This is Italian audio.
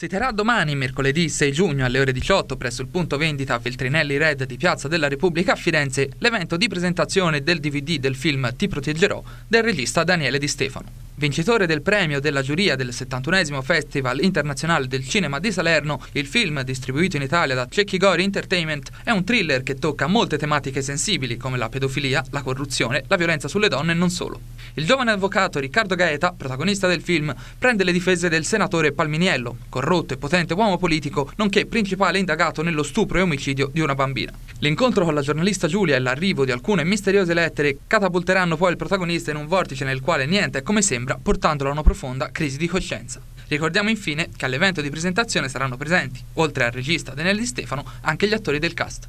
Si terrà domani, mercoledì 6 giugno alle ore 18 presso il punto vendita Feltrinelli Red di Piazza della Repubblica a Firenze l'evento di presentazione del DVD del film Ti proteggerò del regista Daniele Di Stefano. Vincitore del premio della giuria del 71 Festival Internazionale del Cinema di Salerno, il film, distribuito in Italia da Cecchi Gori Entertainment, è un thriller che tocca molte tematiche sensibili come la pedofilia, la corruzione, la violenza sulle donne e non solo. Il giovane avvocato Riccardo Gaeta, protagonista del film, prende le difese del senatore Palminiello, corrotto e potente uomo politico, nonché principale indagato nello stupro e omicidio di una bambina. L'incontro con la giornalista Giulia e l'arrivo di alcune misteriose lettere catapulteranno poi il protagonista in un vortice nel quale niente è come sembra, portandolo a una profonda crisi di coscienza. Ricordiamo infine che all'evento di presentazione saranno presenti, oltre al regista Daniele Di Stefano, anche gli attori del cast.